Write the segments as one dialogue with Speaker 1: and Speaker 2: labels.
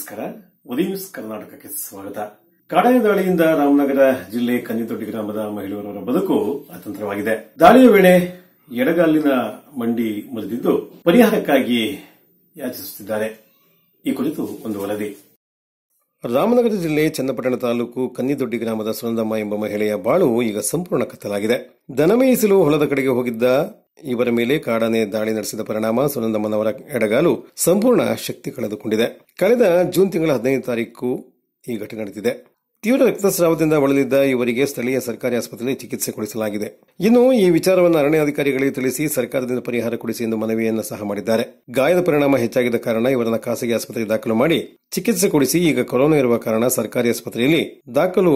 Speaker 1: ನಮಸ್ಕಾರ ಕರ್ನಾಟಕಕ್ಕೆ ಸ್ವಾಗತ ಕಾಡಾಯ ದಾಳಿಯಿಂದ ರಾಮನಗರ ಜಿಲ್ಲೆ ಕನ್ನಿದೊಡ್ಡಿ ಗ್ರಾಮದ ಮಹಿಳೆಯರವರ ಬದುಕು ಅತಂತ್ರವಾಗಿದೆ ದಾಳಿಯ ವೇಳೆ ಎಡಗಾಲಿನ ಮಂಡಿ ಮುರಿದಿದ್ದು ಪರಿಹಾರಕ್ಕಾಗಿ ಯಾಚಿಸುತ್ತಿದ್ದಾರೆ ಈ ಕುರಿತು ಒಂದು ವರದಿ ರಾಮನಗರ ಜಿಲ್ಲೆ ಚನ್ನಪಟ್ಟಣ ತಾಲೂಕು ಕನ್ನಿದೊಡ್ಡಿ ಗ್ರಾಮದ ಸುನಂದಮ್ಮ ಎಂಬ ಮಹಿಳೆಯ ಬಾಳು ಈಗ ಸಂಪೂರ್ಣ ಕತ್ತಲಾಗಿದೆ ದನ ಮೇಯಿಸಲು ಹೊಲದ ಕಡೆಗೆ ಹೋಗಿದ್ದ ಇವರ ಮೇಲೆ ಕಾಡಾನೆ ದಾಳಿ ನಡೆಸಿದ ಪರಿಣಾಮ ಸುನಂದಮ್ಮನವರ ಎಡಗಾಲು ಸಂಪೂರ್ಣ ಶಕ್ತಿ ಕಳೆದುಕೊಂಡಿದೆ ಕಳೆದ ಜೂನ್ ತಿಂಗಳ ಹದಿನೈದು ತಾರೀಕು ಈ ಘಟನೆ ನಡೆದಿದೆ ತೀವ್ರ ರಕ್ತಸ್ರಾವದಿಂದ ಬಳಲಿದ್ದ ಇವರಿಗೆ ಸ್ಥಳೀಯ ಸರ್ಕಾರಿ ಆಸ್ಪತ್ರೆಯಲ್ಲಿ ಚಿಕಿತ್ಸೆ ಕೊಡಿಸಲಾಗಿದೆ ಇನ್ನು ಈ ವಿಚಾರವನ್ನು ಅರಣ್ಯಾಧಿಕಾರಿಗಳಿಗೆ ತಿಳಿಸಿ ಸರ್ಕಾರದಿಂದ ಪರಿಹಾರ ಕೊಡಿಸಿ ಎಂದು ಮನವಿಯನ್ನು ಸಹ ಮಾಡಿದ್ದಾರೆ ಗಾಯದ ಪರಿಣಾಮ ಹೆಚ್ಚಾಗಿದ್ದ ಕಾರಣ ಇವರನ್ನು ಖಾಸಗಿ ಆಸ್ಪತ್ರೆಗೆ ದಾಖಲು ಮಾಡಿ ಚಿಕಿತ್ಸೆ ಕೊಡಿಸಿ ಈಗ ಕೊರೋನಾ ಇರುವ ಕಾರಣ ಸರ್ಕಾರಿ ಆಸ್ಪತ್ರೆಯಲ್ಲಿ ದಾಖಲು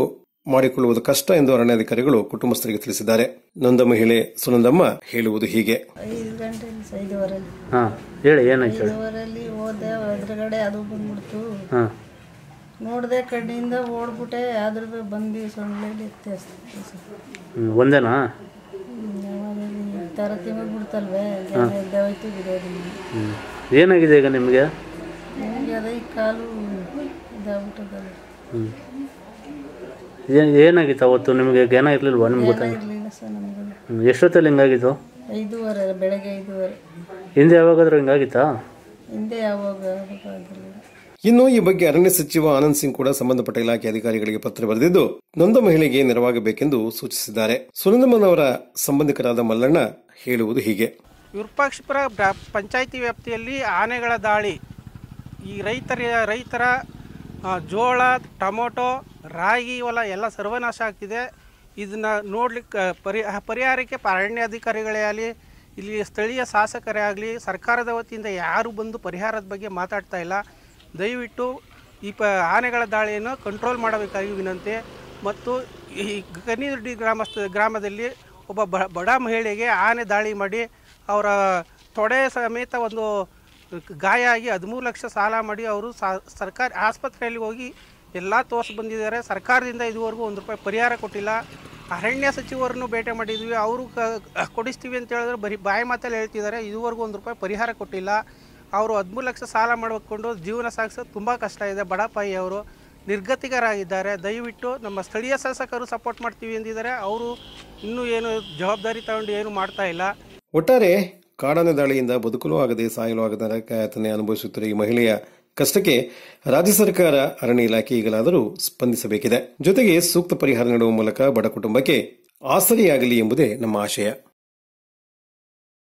Speaker 1: ಮಾಡಿಕೊಳ್ಳುವುದು ಕಷ್ಟ ಎಂದು ಅರಣ್ಯಾಧಿಕಾರಿಗಳು ಕುಟುಂಬಸ್ಥರಿಗೆ ತಿಳಿಸಿದ್ದಾರೆ ನಂದ ಮಹಿಳೆ ಸುನಂದಮ್ಮ ಹೇಳುವುದು ಹೀಗೆ
Speaker 2: ಐದು ಗಂಟೆ ಐದುವರೆಯಲ್ಲಿ
Speaker 1: ಹಾಂ ಹೇಳಿ ಏನಾಯ್ತು
Speaker 2: ಅಲ್ಲಿ ಹೋದೆ ಎದುರುಗಡೆ ಅದು ಬಂದ್ಬಿಡ್ತು ಹಾಂ ನೋಡದೆ ಕಣ್ಣಿಂದ ಓಡ್ಬಿಟ್ಟೆ ಆದ್ರೂ ಬಿ ಬಂದು ಸೊಳ್ಳೆಲಿ ಒಂದೇನಾ ಥರ ತಿಂಗಳು ಬಿಡ್ತಲ್ವೇ ಎದ್ದೆ ಹೋಯ್ತು ಬಿಡೋದಿಲ್ಲ
Speaker 3: ಏನಾಗಿದೆ ಈಗ ನಿಮಗೆ
Speaker 2: ನಿಮಗೆ ಅದೇ ಈ ಕಾಲು ಇದಾಗ್ಬಿಟ್ಟದಲ್ಲ
Speaker 3: ಹ್ಞೂ ಏನಾಗಿತ್ತು ಅವತ್ತು ನಿಮಗೆ ಜ್ಞಾನ ಇರಲಿಲ್ವಾ ನಿಮ್ಗೆ ಗೊತ್ತಾಗಿ ಎಷ್ಟೊತ್ತಲ್ಲಿ ಹಿಂಗಾಗಿತ್ತು
Speaker 2: ಐದೂವರೆ ಬೆಳಗ್ಗೆ ಐದೂವರೆ
Speaker 1: ಹಿಂದೆ ಯಾವಾಗಾದ್ರೂ ಹಿಂಗಾಗಿತ್ತಾ
Speaker 2: ಹಿಂದೆ ಯಾವಾಗ
Speaker 1: ಇನ್ನು ಈ ಬಗ್ಗೆ ಅರಣ್ಯ ಸಚಿವ ಆನಂದ್ ಸಿಂಗ್ ಕೂಡ ಸಂಬಂಧಪಟ್ಟ ಇಲಾಖೆ ಅಧಿಕಾರಿಗಳಿಗೆ ಪತ್ರ ಬರೆದಿದ್ದು ನೊಂದ ಮಹಿಳೆಗೆ ನೆರವಾಗಬೇಕೆಂದು ಸೂಚಿಸಿದ್ದಾರೆ ಸುನಂದಮನ್ ಅವರ ಸಂಬಂಧಿಕರಾದ ಮಲ್ಲಣ್ಣ ಹೇಳುವುದು ಹೀಗೆ
Speaker 4: ವಿರೂಪಾಕ್ಷಪುರ ಪಂಚಾಯಿತಿ ವ್ಯಾಪ್ತಿಯಲ್ಲಿ ಆನೆಗಳ ದಾಳಿ ಈ ರೈತರ ರೈತರ ಜೋಳ ಟೊಮೊಟೊ ರಾಗಿ ಹೊಲ ಎಲ್ಲ ಸರ್ವನಾಶ ಆಗ್ತಿದೆ ಇದನ್ನ ನೋಡ್ಲಿಕ್ಕೆ ಪರಿ ಪರಿಹಾರಕ್ಕೆ ಅರಣ್ಯಾಧಿಕಾರಿಗಳೇ ಆಗಲಿ ಇಲ್ಲಿ ಸ್ಥಳೀಯ ಶಾಸಕರೇ ಆಗಲಿ ಸರ್ಕಾರದ ವತಿಯಿಂದ ಯಾರು ಬಂದು ಪರಿಹಾರದ ಬಗ್ಗೆ ಮಾತಾಡ್ತಾ ಇಲ್ಲ ದಯವಿಟ್ಟು ಈ ಪ ಆನೆಗಳ ದಾಳಿಯನ್ನು ಕಂಟ್ರೋಲ್ ಮಾಡಬೇಕಾಗಿ ವಿನಂತಿ ಮತ್ತು ಈ ಕನಿದುಡ್ಡಿ ಗ್ರಾಮಸ್ಥ ಗ್ರಾಮದಲ್ಲಿ ಒಬ್ಬ ಬಡ ಮಹಿಳೆಗೆ ಆನೆ ದಾಳಿ ಮಾಡಿ ಅವರ ತೊಡೆ ಸಮೇತ ಒಂದು ಗಾಯ ಆಗಿ ಹದಿಮೂರು ಲಕ್ಷ ಸಾಲ ಮಾಡಿ ಅವರು ಸರ್ಕಾರಿ ಆಸ್ಪತ್ರೆಯಲ್ಲಿ ಹೋಗಿ ಎಲ್ಲ ತೋರಿಸಿ ಬಂದಿದ್ದಾರೆ ಸರ್ಕಾರದಿಂದ ಇದುವರೆಗೂ ಒಂದು ರೂಪಾಯಿ ಪರಿಹಾರ ಕೊಟ್ಟಿಲ್ಲ ಅರಣ್ಯ ಸಚಿವರನ್ನು ಭೇಟಿ ಮಾಡಿದ್ವಿ ಅವರು ಕೊಡಿಸ್ತೀವಿ ಅಂತ ಹೇಳಿದ್ರೆ ಬರೀ ಬಾಯಿ ಮಾತಲ್ಲಿ ಹೇಳ್ತಿದ್ದಾರೆ ಇದುವರೆಗೂ ಒಂದು ರೂಪಾಯಿ ಪರಿಹಾರ ಕೊಟ್ಟಿಲ್ಲ ಅವರು ಹದಿಮೂರು ಲಕ್ಷ ಸಾಲ ಮಾಡಿಕೊಂಡು ಜೀವನ ಸಾಗಿಸೋದು ತುಂಬ ಕಷ್ಟ ಇದೆ ಬಡಪಾಯಿ ಅವರು ನಿರ್ಗತಿಕರಾಗಿದ್ದಾರೆ ದಯವಿಟ್ಟು ನಮ್ಮ ಸ್ಥಳೀಯ ಶಾಸಕರು ಸಪೋರ್ಟ್ ಮಾಡ್ತೀವಿ ಎಂದಿದ್ದಾರೆ ಅವರು ಇನ್ನೂ ಏನು ಜವಾಬ್ದಾರಿ ತಗೊಂಡು ಏನು ಮಾಡ್ತಾ ಇಲ್ಲ
Speaker 1: ಒಟ್ಟಾರೆ ಕಾಡನ ದಾಳಿಯಿಂದ ಬದುಕಲು ಆಗದೆ ಸಾಯಲು ಆಗದ ನರಕಾಯತನೆ ಅನುಭವಿಸುತ್ತಿರುವ ಈ ಮಹಿಳೆಯ ಕಷ್ಟಕ್ಕೆ ರಾಜ್ಯ ಸರ್ಕಾರ ಅರಣ್ಯ ಇಲಾಖೆ ಈಗಲಾದರೂ ಸ್ಪಂದಿಸಬೇಕಿದೆ ಜೊತೆಗೆ ಸೂಕ್ತ ಪರಿಹಾರ ನೀಡುವ ಮೂಲಕ ಬಡ ಕುಟುಂಬಕ್ಕೆ ಆಸರೆಯಾಗಲಿ ಎಂಬುದೇ ನಮ್ಮ ಆಶಯ